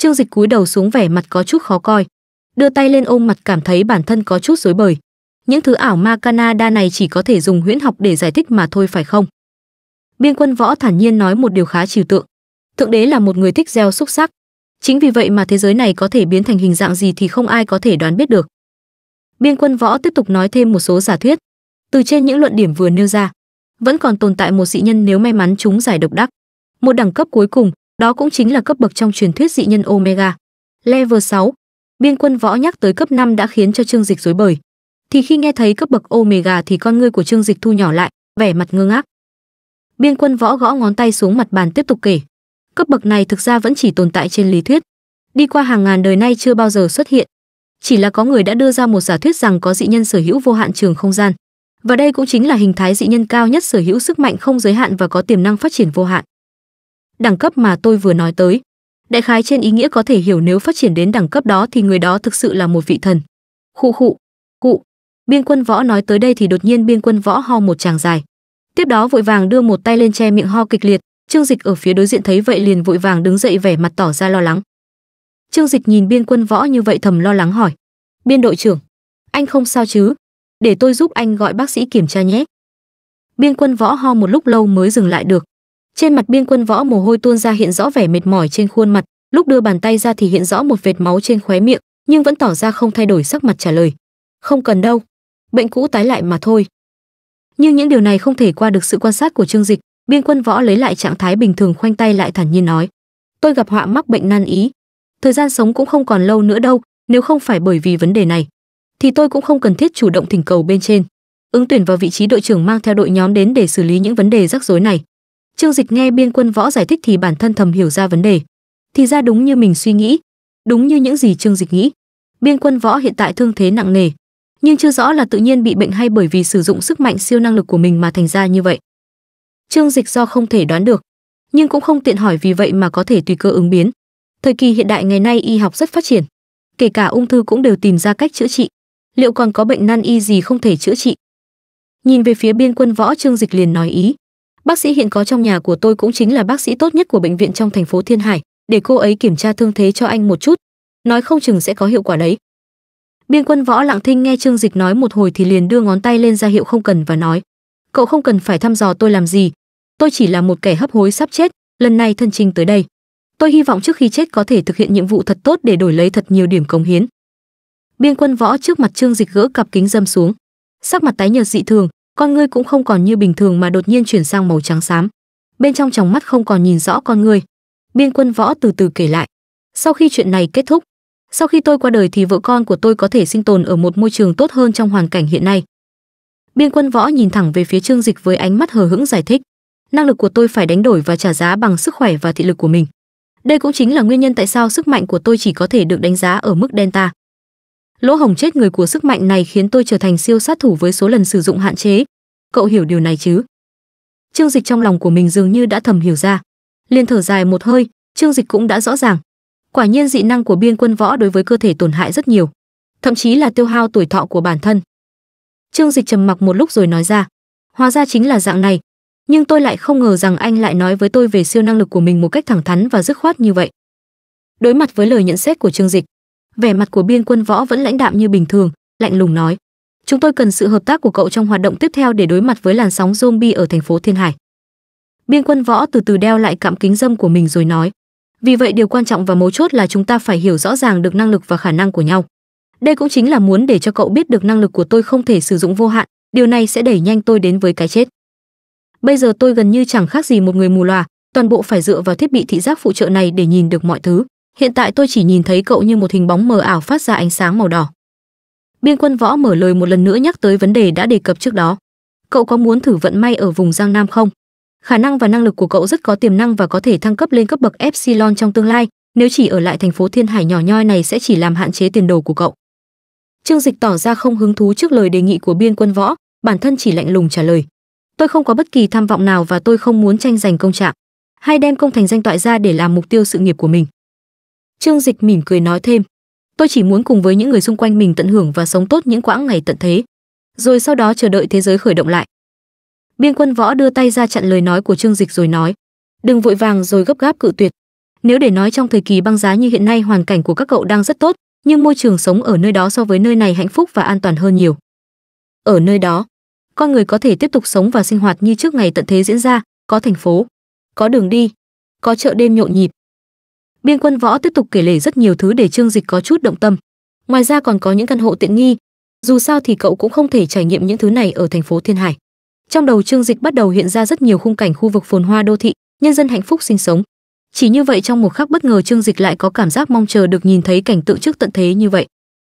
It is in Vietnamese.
Trương Dịch cúi đầu xuống vẻ mặt có chút khó coi, đưa tay lên ôm mặt cảm thấy bản thân có chút rối bời. Những thứ ảo ma Canada này chỉ có thể dùng huyễn học để giải thích mà thôi phải không? Biên quân võ thản nhiên nói một điều khá trừu tượng. Thượng đế là một người thích gieo xúc sắc. Chính vì vậy mà thế giới này có thể biến thành hình dạng gì thì không ai có thể đoán biết được. Biên quân võ tiếp tục nói thêm một số giả thuyết. Từ trên những luận điểm vừa nêu ra, vẫn còn tồn tại một dị nhân nếu may mắn chúng giải độc đắc. Một đẳng cấp cuối cùng, đó cũng chính là cấp bậc trong truyền thuyết dị nhân Omega. Level 6. Biên quân võ nhắc tới cấp 5 đã khiến cho Trương Dịch rối bời. Thì khi nghe thấy cấp bậc Omega thì con ngươi của Trương Dịch thu nhỏ lại, vẻ mặt ngơ ngác. Biên quân võ gõ ngón tay xuống mặt bàn tiếp tục kể. Cấp bậc này thực ra vẫn chỉ tồn tại trên lý thuyết. Đi qua hàng ngàn đời nay chưa bao giờ xuất hiện. Chỉ là có người đã đưa ra một giả thuyết rằng có dị nhân sở hữu vô hạn trường không gian. Và đây cũng chính là hình thái dị nhân cao nhất sở hữu sức mạnh không giới hạn và có tiềm năng phát triển vô hạn đẳng cấp mà tôi vừa nói tới. Đại khái trên ý nghĩa có thể hiểu nếu phát triển đến đẳng cấp đó thì người đó thực sự là một vị thần. Khụ khụ, cụ Biên quân võ nói tới đây thì đột nhiên biên quân võ ho một tràng dài. Tiếp đó vội vàng đưa một tay lên che miệng ho kịch liệt, Trương Dịch ở phía đối diện thấy vậy liền vội vàng đứng dậy vẻ mặt tỏ ra lo lắng. Trương Dịch nhìn biên quân võ như vậy thầm lo lắng hỏi. Biên đội trưởng, anh không sao chứ? Để tôi giúp anh gọi bác sĩ kiểm tra nhé. Biên quân võ ho một lúc lâu mới dừng lại được trên mặt biên quân võ mồ hôi tuôn ra hiện rõ vẻ mệt mỏi trên khuôn mặt lúc đưa bàn tay ra thì hiện rõ một vệt máu trên khóe miệng nhưng vẫn tỏ ra không thay đổi sắc mặt trả lời không cần đâu bệnh cũ tái lại mà thôi nhưng những điều này không thể qua được sự quan sát của trương dịch biên quân võ lấy lại trạng thái bình thường khoanh tay lại thản nhiên nói tôi gặp họa mắc bệnh nan ý thời gian sống cũng không còn lâu nữa đâu nếu không phải bởi vì vấn đề này thì tôi cũng không cần thiết chủ động thỉnh cầu bên trên ứng tuyển vào vị trí đội trưởng mang theo đội nhóm đến để xử lý những vấn đề rắc rối này Trương Dịch nghe biên quân võ giải thích thì bản thân thầm hiểu ra vấn đề. Thì ra đúng như mình suy nghĩ, đúng như những gì Trương Dịch nghĩ. Biên quân võ hiện tại thương thế nặng nề, nhưng chưa rõ là tự nhiên bị bệnh hay bởi vì sử dụng sức mạnh siêu năng lực của mình mà thành ra như vậy. Trương Dịch do không thể đoán được, nhưng cũng không tiện hỏi vì vậy mà có thể tùy cơ ứng biến. Thời kỳ hiện đại ngày nay y học rất phát triển, kể cả ung thư cũng đều tìm ra cách chữa trị. Liệu còn có bệnh nan y gì không thể chữa trị? Nhìn về phía biên quân võ Trương Dịch liền nói ý, bác sĩ hiện có trong nhà của tôi cũng chính là bác sĩ tốt nhất của bệnh viện trong thành phố thiên hải để cô ấy kiểm tra thương thế cho anh một chút nói không chừng sẽ có hiệu quả đấy biên quân võ lặng thinh nghe trương dịch nói một hồi thì liền đưa ngón tay lên ra hiệu không cần và nói cậu không cần phải thăm dò tôi làm gì tôi chỉ là một kẻ hấp hối sắp chết lần này thân trình tới đây tôi hy vọng trước khi chết có thể thực hiện nhiệm vụ thật tốt để đổi lấy thật nhiều điểm cống hiến biên quân võ trước mặt trương dịch gỡ cặp kính dâm xuống sắc mặt tái nhợt dị thường con ngươi cũng không còn như bình thường mà đột nhiên chuyển sang màu trắng xám bên trong tròng mắt không còn nhìn rõ con ngươi biên quân võ từ từ kể lại sau khi chuyện này kết thúc sau khi tôi qua đời thì vợ con của tôi có thể sinh tồn ở một môi trường tốt hơn trong hoàn cảnh hiện nay biên quân võ nhìn thẳng về phía trương dịch với ánh mắt hờ hững giải thích năng lực của tôi phải đánh đổi và trả giá bằng sức khỏe và thị lực của mình đây cũng chính là nguyên nhân tại sao sức mạnh của tôi chỉ có thể được đánh giá ở mức delta Lỗ hồng chết người của sức mạnh này khiến tôi trở thành siêu sát thủ với số lần sử dụng hạn chế. Cậu hiểu điều này chứ? Trương Dịch trong lòng của mình dường như đã thầm hiểu ra. liền thở dài một hơi, Trương Dịch cũng đã rõ ràng. Quả nhiên dị năng của biên quân võ đối với cơ thể tổn hại rất nhiều, thậm chí là tiêu hao tuổi thọ của bản thân. Trương Dịch trầm mặc một lúc rồi nói ra, hóa ra chính là dạng này, nhưng tôi lại không ngờ rằng anh lại nói với tôi về siêu năng lực của mình một cách thẳng thắn và dứt khoát như vậy. Đối mặt với lời nhận xét của Trương Dịch, vẻ mặt của biên quân võ vẫn lãnh đạm như bình thường lạnh lùng nói chúng tôi cần sự hợp tác của cậu trong hoạt động tiếp theo để đối mặt với làn sóng zombie ở thành phố thiên hải biên quân võ từ từ đeo lại cạm kính dâm của mình rồi nói vì vậy điều quan trọng và mấu chốt là chúng ta phải hiểu rõ ràng được năng lực và khả năng của nhau đây cũng chính là muốn để cho cậu biết được năng lực của tôi không thể sử dụng vô hạn điều này sẽ đẩy nhanh tôi đến với cái chết bây giờ tôi gần như chẳng khác gì một người mù lòa toàn bộ phải dựa vào thiết bị thị giác phụ trợ này để nhìn được mọi thứ hiện tại tôi chỉ nhìn thấy cậu như một hình bóng mờ ảo phát ra ánh sáng màu đỏ. Biên quân võ mở lời một lần nữa nhắc tới vấn đề đã đề cập trước đó. Cậu có muốn thử vận may ở vùng Giang Nam không? Khả năng và năng lực của cậu rất có tiềm năng và có thể thăng cấp lên cấp bậc Epsilon trong tương lai, nếu chỉ ở lại thành phố Thiên Hải nhỏ nhoi này sẽ chỉ làm hạn chế tiền đồ của cậu. Trương Dịch tỏ ra không hứng thú trước lời đề nghị của biên quân võ, bản thân chỉ lạnh lùng trả lời. Tôi không có bất kỳ tham vọng nào và tôi không muốn tranh giành công trạng, hay đem công thành danh toại ra để làm mục tiêu sự nghiệp của mình. Trương Dịch mỉm cười nói thêm, tôi chỉ muốn cùng với những người xung quanh mình tận hưởng và sống tốt những quãng ngày tận thế, rồi sau đó chờ đợi thế giới khởi động lại. Biên quân võ đưa tay ra chặn lời nói của Trương Dịch rồi nói, đừng vội vàng rồi gấp gáp cự tuyệt. Nếu để nói trong thời kỳ băng giá như hiện nay hoàn cảnh của các cậu đang rất tốt, nhưng môi trường sống ở nơi đó so với nơi này hạnh phúc và an toàn hơn nhiều. Ở nơi đó, con người có thể tiếp tục sống và sinh hoạt như trước ngày tận thế diễn ra, có thành phố, có đường đi, có chợ đêm nhộn nhịp, biên quân võ tiếp tục kể lể rất nhiều thứ để trương dịch có chút động tâm ngoài ra còn có những căn hộ tiện nghi dù sao thì cậu cũng không thể trải nghiệm những thứ này ở thành phố thiên hải trong đầu trương dịch bắt đầu hiện ra rất nhiều khung cảnh khu vực phồn hoa đô thị nhân dân hạnh phúc sinh sống chỉ như vậy trong một khắc bất ngờ trương dịch lại có cảm giác mong chờ được nhìn thấy cảnh tượng trước tận thế như vậy